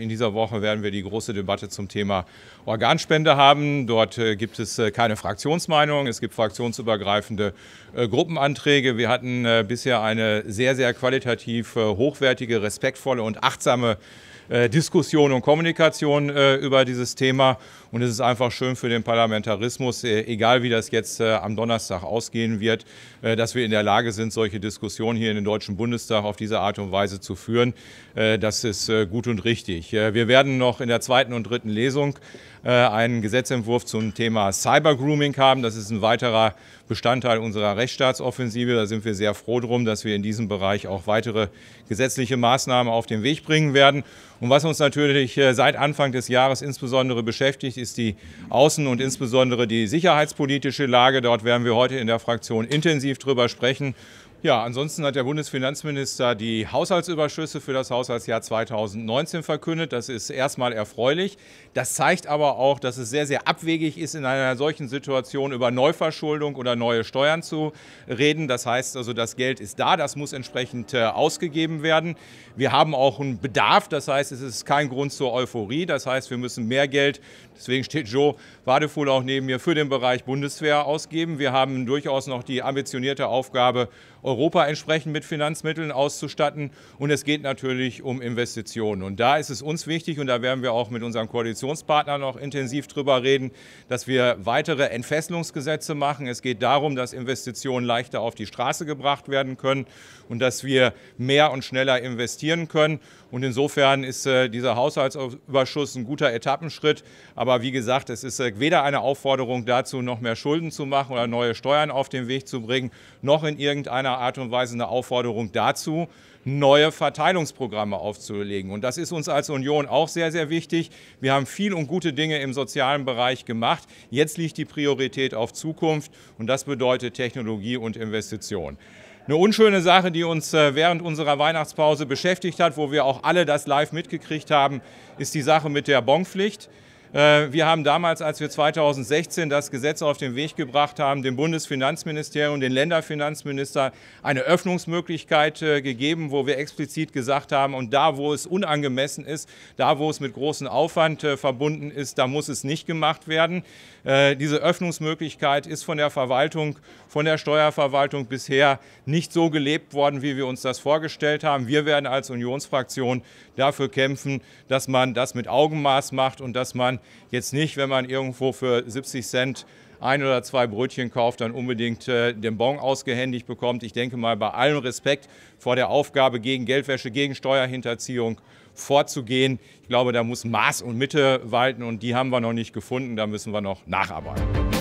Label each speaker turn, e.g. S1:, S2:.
S1: In dieser Woche werden wir die große Debatte zum Thema Organspende haben. Dort äh, gibt es äh, keine Fraktionsmeinung. Es gibt fraktionsübergreifende äh, Gruppenanträge. Wir hatten bisher eine sehr, sehr qualitativ hochwertige, respektvolle und achtsame Diskussion und Kommunikation über dieses Thema. Und es ist einfach schön für den Parlamentarismus, egal wie das jetzt am Donnerstag ausgehen wird, dass wir in der Lage sind, solche Diskussionen hier in den Deutschen Bundestag auf diese Art und Weise zu führen. das ist gut und richtig. Äh, wir werden noch in der zweiten und dritten Lesung äh, einen Gesetzentwurf zum Thema Cyber Grooming haben. Das ist ein weiterer Bestandteil unserer Rechtsstaatsoffensive. Da sind wir sehr froh drum, dass wir in diesem Bereich auch weitere gesetzliche Maßnahmen auf den Weg bringen werden. Und was uns natürlich äh, seit Anfang des Jahres insbesondere beschäftigt, ist die außen- und insbesondere die sicherheitspolitische Lage. Dort werden wir heute in der Fraktion intensiv drüber sprechen ja, ansonsten hat der Bundesfinanzminister die Haushaltsüberschüsse für das Haushaltsjahr 2019 verkündet. Das ist erstmal erfreulich. Das zeigt aber auch, dass es sehr, sehr abwegig ist, in einer solchen Situation über Neuverschuldung oder neue Steuern zu reden. Das heißt also, das Geld ist da, das muss entsprechend äh, ausgegeben werden. Wir haben auch einen Bedarf, das heißt, es ist kein Grund zur Euphorie. Das heißt, wir müssen mehr Geld, deswegen steht Joe Wadefuhl auch neben mir, für den Bereich Bundeswehr ausgeben. Wir haben durchaus noch die ambitionierte Aufgabe, Europa entsprechend mit Finanzmitteln auszustatten. Und es geht natürlich um Investitionen. Und da ist es uns wichtig, und da werden wir auch mit unseren Koalitionspartnern noch intensiv drüber reden, dass wir weitere Entfesselungsgesetze machen. Es geht darum, dass Investitionen leichter auf die Straße gebracht werden können und dass wir mehr und schneller investieren können. Und insofern ist äh, dieser Haushaltsüberschuss ein guter Etappenschritt. Aber wie gesagt, es ist äh, weder eine Aufforderung dazu, noch mehr Schulden zu machen oder neue Steuern auf den Weg zu bringen, noch in irgendeiner Art und Weise eine Aufforderung dazu, neue Verteilungsprogramme aufzulegen. Und das ist uns als Union auch sehr, sehr wichtig. Wir haben viel und gute Dinge im sozialen Bereich gemacht. Jetzt liegt die Priorität auf Zukunft und das bedeutet Technologie und Investition. Eine unschöne Sache, die uns äh, während unserer Weihnachtspause beschäftigt hat, wo wir auch alle das live mitgekriegt haben, ist die Sache mit der Bonpflicht. Äh, wir haben damals, als wir 2016 das Gesetz auf den Weg gebracht haben, dem Bundesfinanzministerium, den Länderfinanzminister eine Öffnungsmöglichkeit äh, gegeben, wo wir explizit gesagt haben, und da, wo es unangemessen ist, da, wo es mit großem Aufwand äh, verbunden ist, da muss es nicht gemacht werden. Diese Öffnungsmöglichkeit ist von der Verwaltung, von der Steuerverwaltung bisher nicht so gelebt worden, wie wir uns das vorgestellt haben. Wir werden als Unionsfraktion dafür kämpfen, dass man das mit Augenmaß macht und dass man jetzt nicht, wenn man irgendwo für 70 Cent ein oder zwei Brötchen kauft, dann unbedingt äh, den Bon ausgehändigt bekommt. Ich denke mal, bei allem Respekt vor der Aufgabe, gegen Geldwäsche, gegen Steuerhinterziehung vorzugehen, ich glaube, da muss Maß und Mitte walten und die haben wir noch nicht gefunden, da müssen wir noch nacharbeiten.